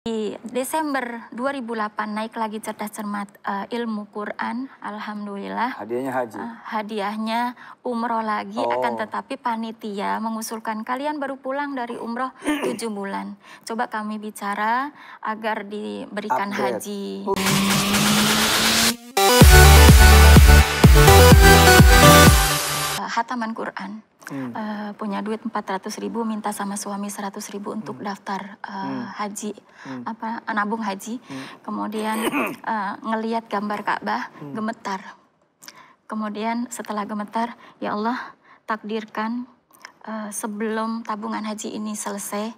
Di Desember 2008 naik lagi cerdas cermat uh, ilmu Quran, alhamdulillah. Hadiahnya haji. Uh, hadiahnya umroh lagi oh. akan tetapi panitia mengusulkan kalian baru pulang dari umroh 7 bulan. Coba kami bicara agar diberikan Update. haji. Uh, hataman Quran hmm. uh, punya duit 400 ribu minta sama suami 100 ribu untuk hmm. daftar uh, hmm. haji hmm. apa nabung haji hmm. kemudian uh, ngeliat gambar Ka'bah hmm. gemetar kemudian setelah gemetar ya Allah takdirkan uh, sebelum tabungan haji ini selesai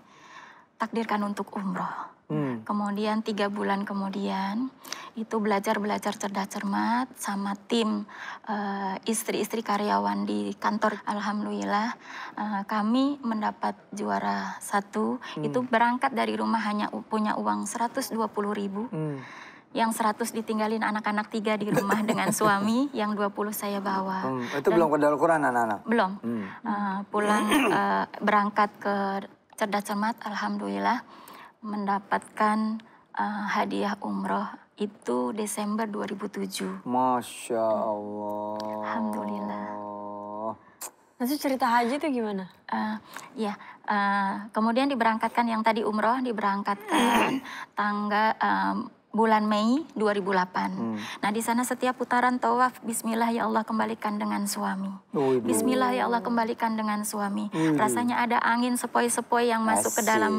takdirkan untuk umroh Hmm. Kemudian tiga bulan kemudian itu belajar belajar cerdas cermat sama tim istri eh, istri-istri karyawan di kantor. Alhamdulillah uh, kami mendapat juara satu. Hmm. Itu berangkat dari rumah hanya punya uang 120 ribu. Hmm. Yang 100 ditinggalin anak-anak tiga di rumah dengan suami, yang 20 saya bawa. Hmm, itu Dan, belum ke dalam Quran anak-anak? Belum. Hmm. Uh, pulang uh, berangkat ke cerdas cermat, alhamdulillah mendapatkan uh, hadiah umroh itu Desember 2007. Masya Allah. Alhamdulillah. Nanti cerita haji itu gimana? Uh, ya, uh, kemudian diberangkatkan yang tadi umroh diberangkatkan tanggal um, bulan Mei 2008. Hmm. Nah di sana setiap putaran tawaf Bismillah ya Allah kembalikan dengan suami. Oh, Bismillah ya Allah kembalikan dengan suami. Hmm. Rasanya ada angin sepoi-sepoi yang Asik. masuk ke dalam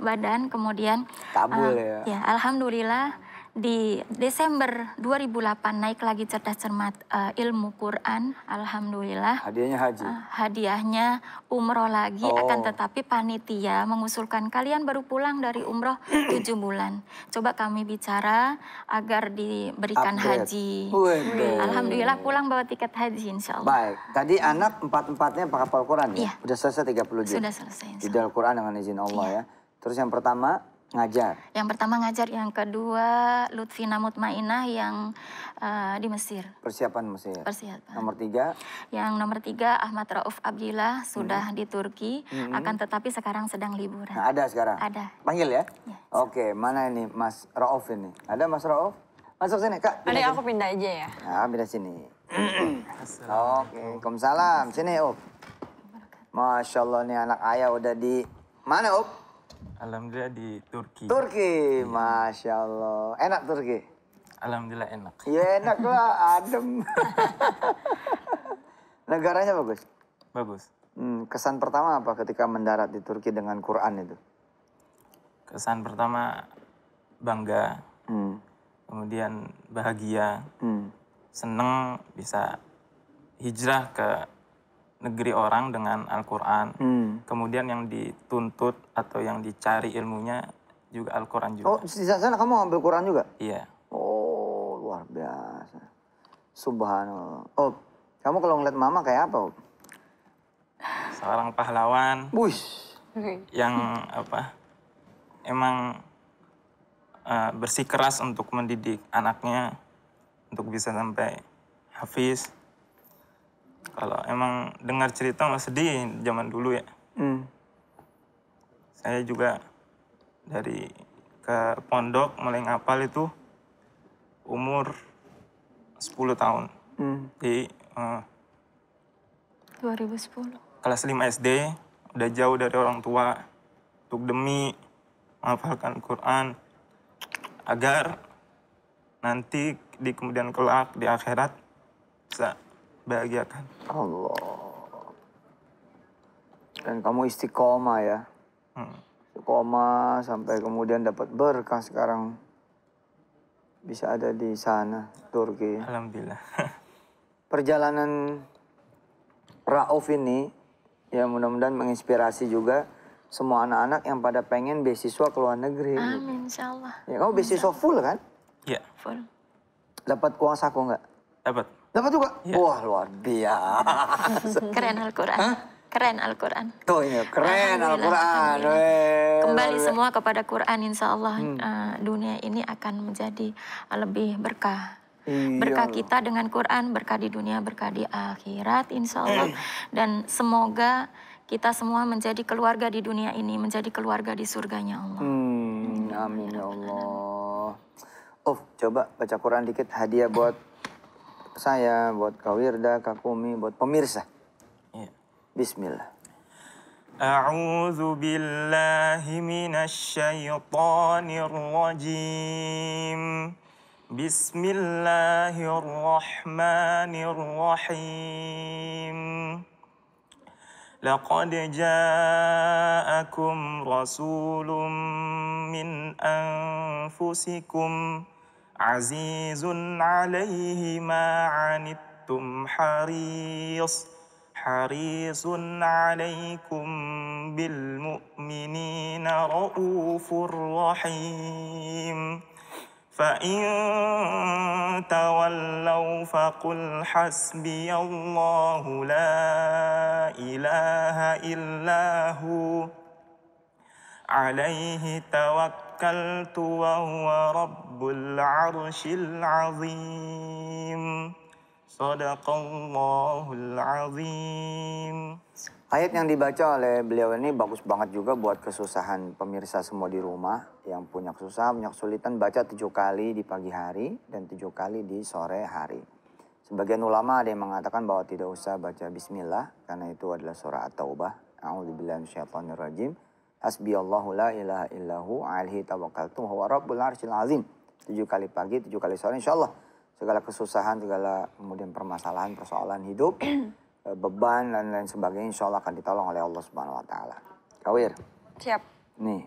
badan kemudian. Kabul uh, ya. Ya alhamdulillah di Desember 2008 naik lagi cerdas cermat uh, ilmu Quran, alhamdulillah. Hadiahnya haji. Uh, hadiahnya umroh lagi, oh. akan tetapi panitia mengusulkan kalian baru pulang dari umroh 7 bulan. Coba kami bicara agar diberikan Update. haji. Wede. Alhamdulillah pulang bawa tiket haji insya Allah. Baik, tadi anak empat-empatnya pakai Quran ya? Iya. sudah selesai 30 juta Sudah selesai. Di Al-Quran dengan izin Allah iya. ya. Terus yang pertama Ngajar. Yang pertama ngajar, yang kedua Lutfi Namut Mainah yang uh, di Mesir. Persiapan Mesir. Persiapan. Nomor tiga? Yang nomor tiga Ahmad Rauf Abdillah sudah hmm. di Turki, hmm. akan tetapi sekarang sedang liburan. Nah, ada sekarang? Ada. Panggil ya? ya Oke, mana ini Mas Rauf ini? Ada Mas Rauf? Masuk sini, Kak. Ada aku pindah aja ya? Nah, pindah sini. Oke, salam Sini, Uf. Masya Allah, ini anak ayah udah di... Mana, Uf? Alhamdulillah di Turki. Turki, iya. masya Allah. Enak Turki? Alhamdulillah enak. Ya enak lah, adem. Negaranya bagus? Bagus. Hmm, kesan pertama apa ketika mendarat di Turki dengan Quran itu? Kesan pertama bangga, hmm. kemudian bahagia, hmm. seneng bisa hijrah ke negeri orang dengan Al-Quran. Hmm. Kemudian yang dituntut atau yang dicari ilmunya juga Al-Quran juga. Oh, di sana kamu ambil Quran juga? Iya. Oh, luar biasa. Subhanallah. Oh, kamu kalau ngeliat mama kayak apa? Oh? Seorang pahlawan. Bush. Yang apa, emang uh, bersikeras untuk mendidik anaknya untuk bisa sampai hafiz kalau emang dengar cerita nggak sedih zaman dulu ya. Hmm. Saya juga dari ke pondok mulai ngapal itu umur 10 tahun. Hmm. Di uh, 2010. Kelas 5 SD udah jauh dari orang tua untuk demi menghafalkan Quran agar nanti di kemudian kelak di akhirat bisa bahagiakan. Allah. Dan kamu istiqomah ya. Hmm. Istiqomah sampai kemudian dapat berkah sekarang. Bisa ada di sana, Turki. Alhamdulillah. Perjalanan Rauf ini ya mudah-mudahan menginspirasi juga semua anak-anak yang pada pengen beasiswa ke luar negeri. Amin, insya Allah. Ya, kamu beasiswa full kan? Iya. Full. Dapat uang saku nggak? Dapat. Dapat juga? Ya. Wah luar biasa. Keren Al-Quran. Keren Al-Quran. Tuh ini keren Al-Quran. Kembali semua kepada Quran insya Allah hmm. Eh, dunia ini akan menjadi lebih berkah. Iya. Berkah kita dengan Quran, berkah di dunia, berkah di akhirat insya Allah. Eh. Dan semoga kita semua menjadi keluarga di dunia ini, menjadi keluarga di surganya Allah. Hmm, hmm. amin ya Allah. Oh coba baca Quran dikit hadiah buat saya, buat Kak Wirda, Kak Kumi, buat pemirsa. Iya. Bismillah. A'udzu billahi minasyaitonir rajim. Bismillahirrahmanirrahim. لقد جاءكم رسول min أنفسكم عزيز عليه ما عنتم حريص حريص عليكم بالمؤمنين رؤوف رحيم فإن تولوا فقل حسبي الله لا إله إلا هو عليه توكلت وهو رب rabbul arshil azim. Sadaqallahul azim. Ayat yang dibaca oleh beliau ini bagus banget juga buat kesusahan pemirsa semua di rumah yang punya kesusahan, punya kesulitan baca tujuh kali di pagi hari dan tujuh kali di sore hari. Sebagian ulama ada yang mengatakan bahwa tidak usah baca bismillah karena itu adalah surah At-Taubah. A'udzubillahi minasyaitonirrajim. Hasbiyallahu la ilaha illahu alaihi tawakkaltu huwa rabbul arsyil azim tujuh kali pagi, tujuh kali sore. Insya Allah segala kesusahan, segala kemudian permasalahan, persoalan hidup, eh, beban dan lain sebagainya insya Allah akan ditolong oleh Allah Subhanahu Wa Taala. Kawir. Siap. Nih,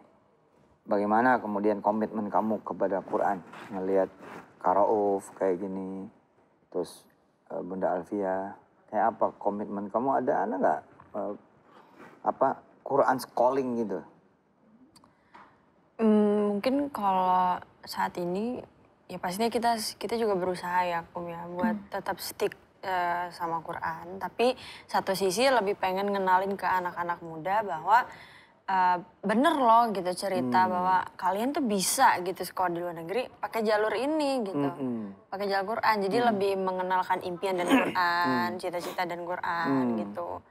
bagaimana kemudian komitmen kamu kepada Quran? Ngelihat Karauf kayak gini, terus eh, Bunda Alfia, kayak apa komitmen kamu ada ada nggak eh, apa Quran calling gitu? Hmm, mungkin kalau saat ini ya pastinya kita kita juga berusaha ya Kum ya buat hmm. tetap stick uh, sama Quran tapi satu sisi lebih pengen ngenalin ke anak-anak muda bahwa uh, bener loh gitu cerita hmm. bahwa kalian tuh bisa gitu sekolah di luar negeri pakai jalur ini gitu hmm. hmm. pakai jalur Quran jadi hmm. lebih mengenalkan impian dan hmm. Quran cita-cita dan Quran hmm. gitu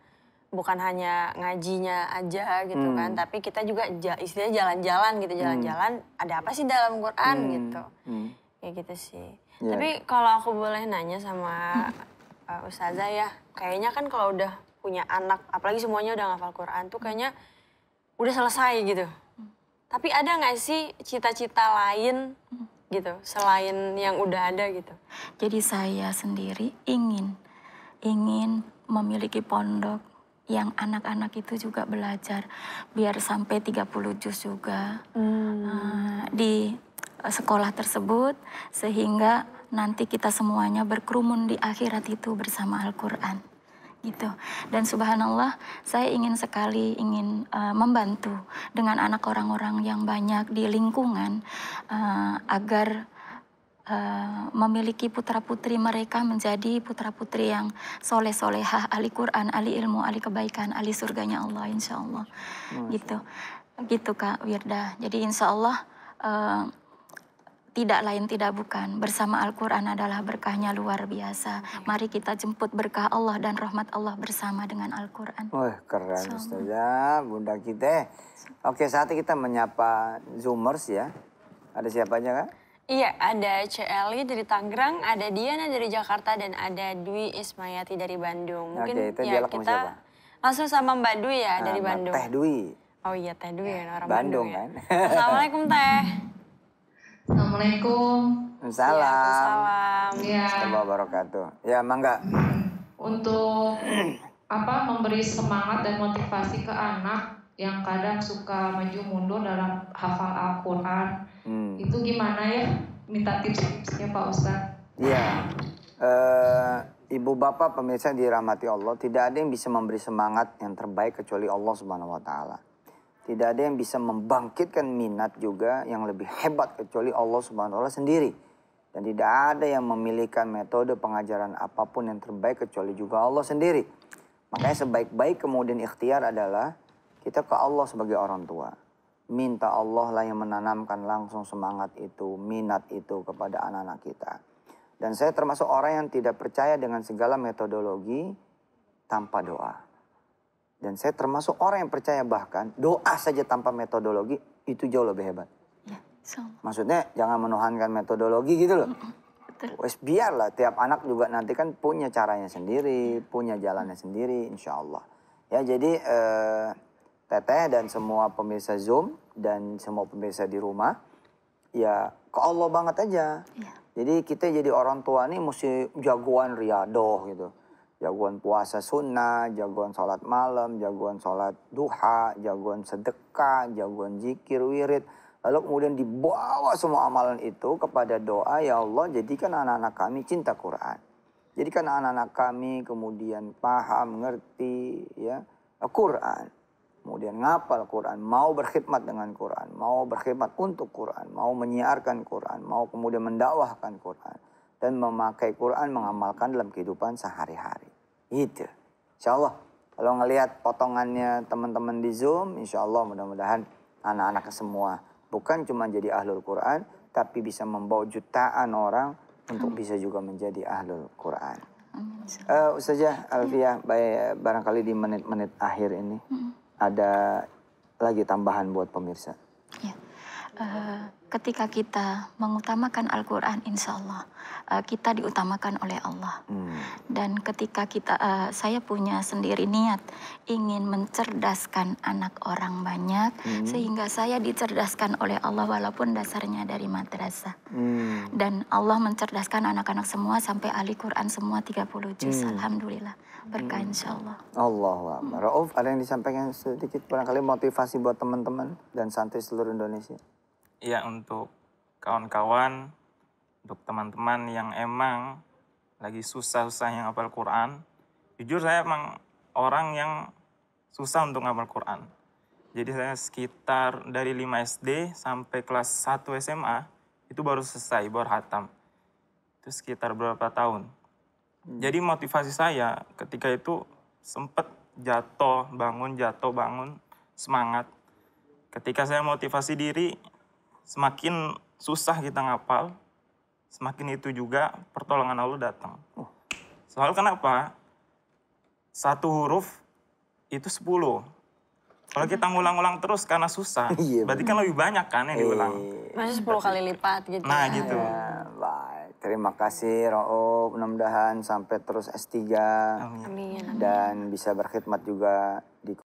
bukan hanya ngajinya aja gitu hmm. kan tapi kita juga istilahnya jalan-jalan gitu hmm. jalan-jalan hmm. ada apa sih dalam Quran hmm. gitu hmm. kayak gitu sih yeah. tapi kalau aku boleh nanya sama uh, ustazah ya kayaknya kan kalau udah punya anak apalagi semuanya udah ngafal Quran tuh kayaknya udah selesai gitu tapi ada nggak sih cita-cita lain gitu selain yang udah ada gitu jadi saya sendiri ingin ingin memiliki pondok yang anak-anak itu juga belajar biar sampai 30 juz juga hmm. uh, di eh, sekolah tersebut sehingga nanti kita semuanya berkerumun di akhirat itu bersama Al-Qur'an gitu. Dan subhanallah, saya ingin sekali ingin uh, membantu dengan anak orang-orang yang banyak di lingkungan uh, agar uh, memiliki putra-putri mereka menjadi putra-putri yang soleh-solehah, ahli Quran, ahli ilmu, ahli kebaikan, ahli surganya Allah insya gitu. Allah. Gitu. Gitu Kak Wirda. Jadi insya Allah uh, eh, tidak lain tidak bukan bersama Al-Quran adalah berkahnya luar biasa. Mari kita jemput berkah Allah dan rahmat Allah bersama dengan Al-Quran. Wah keren Ustazah, ya, Bunda kita. Oke saatnya kita menyapa Zoomers ya. Ada siapa aja Kak? Iya, ada CLI dari Tangerang, ada Diana dari Jakarta, dan ada Dwi Ismayati dari Bandung. Mungkin Oke, itu ya kita siapa? langsung sama Mbak Dwi ya nah, dari Mbak Bandung. Teh Dwi. Oh iya, Teh Dwi ya, orang Bandung, Bandung ya. kan. Assalamualaikum Teh. Assalamualaikum. Salam. Ya. wabarakatuh. Ya, mangga. Untuk apa memberi semangat dan motivasi ke anak yang kadang suka maju mundur dalam hafal Al-Quran. Hmm. Itu gimana ya? Minta tips-tipsnya Pak Ustadz. Iya. Uh, Ibu bapak pemirsa dirahmati Allah, tidak ada yang bisa memberi semangat yang terbaik kecuali Allah Subhanahu wa taala. Tidak ada yang bisa membangkitkan minat juga yang lebih hebat kecuali Allah Subhanahu wa taala sendiri. Dan tidak ada yang memiliki metode pengajaran apapun yang terbaik kecuali juga Allah sendiri. Makanya sebaik-baik kemudian ikhtiar adalah kita ke Allah sebagai orang tua. Minta Allah lah yang menanamkan langsung semangat itu, minat itu kepada anak-anak kita. Dan saya termasuk orang yang tidak percaya dengan segala metodologi tanpa doa. Dan saya termasuk orang yang percaya bahkan doa saja tanpa metodologi itu jauh lebih hebat. Ya, Maksudnya jangan menuhankan metodologi gitu loh. Wes biarlah tiap anak juga nanti kan punya caranya sendiri, punya jalannya sendiri insya Allah. Ya jadi eh, Teteh dan semua pemirsa Zoom dan semua pemirsa di rumah. Ya ke Allah banget aja. Yeah. Jadi kita jadi orang tua nih mesti jagoan riadoh gitu. Jagoan puasa sunnah, jagoan sholat malam, jagoan sholat duha, jagoan sedekah, jagoan zikir, wirid. Lalu kemudian dibawa semua amalan itu kepada doa, ya Allah jadikan anak-anak kami cinta Quran. Jadikan anak-anak kami kemudian paham, ngerti ya Quran kemudian ngapal Quran, mau berkhidmat dengan Quran, mau berkhidmat untuk Quran, mau menyiarkan Quran, mau kemudian mendakwahkan Quran, dan memakai Quran mengamalkan dalam kehidupan sehari-hari. Itu. Insya Allah, kalau ngelihat potongannya teman-teman di Zoom, insya Allah mudah-mudahan anak-anak semua bukan cuma jadi ahlul Quran, tapi bisa membawa jutaan orang untuk bisa juga menjadi ahlul Quran. Uh, Ustazah Alfiah, ya. barangkali di menit-menit akhir ini ada lagi tambahan buat pemirsa. Ya. Uh, ketika kita mengutamakan Al-Quran, insya Allah uh, kita diutamakan oleh Allah. Hmm. Dan ketika kita, uh, saya punya sendiri niat ingin mencerdaskan anak orang banyak, hmm. sehingga saya dicerdaskan oleh Allah walaupun dasarnya dari madrasah. Hmm. Dan Allah mencerdaskan anak-anak semua sampai ahli Quran semua 30 juz, hmm. alhamdulillah. Hmm. berkah insya Allah. Allah Akbar. Hmm. Rauf, ada yang disampaikan sedikit barangkali motivasi buat teman-teman dan santri seluruh Indonesia? Iya, untuk kawan-kawan, untuk teman-teman yang emang lagi susah susah yang hafal Quran. Jujur saya emang orang yang susah untuk ngapal Quran. Jadi saya sekitar dari 5 SD sampai kelas 1 SMA itu baru selesai, baru hatam. Itu sekitar berapa tahun? Hmm. Jadi motivasi saya ketika itu sempat jatuh, bangun, jatuh, bangun, semangat. Ketika saya motivasi diri, semakin susah kita ngapal, semakin itu juga pertolongan Allah datang. Oh. Soal kenapa? Satu huruf itu sepuluh. Kalau hmm. kita ngulang-ulang terus karena susah, iya, berarti kan lebih banyak kan yang diulang. Eh, Masih 10 kali lipat gitu. Nah ya. gitu. Ya, Terima kasih Raob, mudah-mudahan sampai terus S3 Amin. dan bisa berkhidmat juga di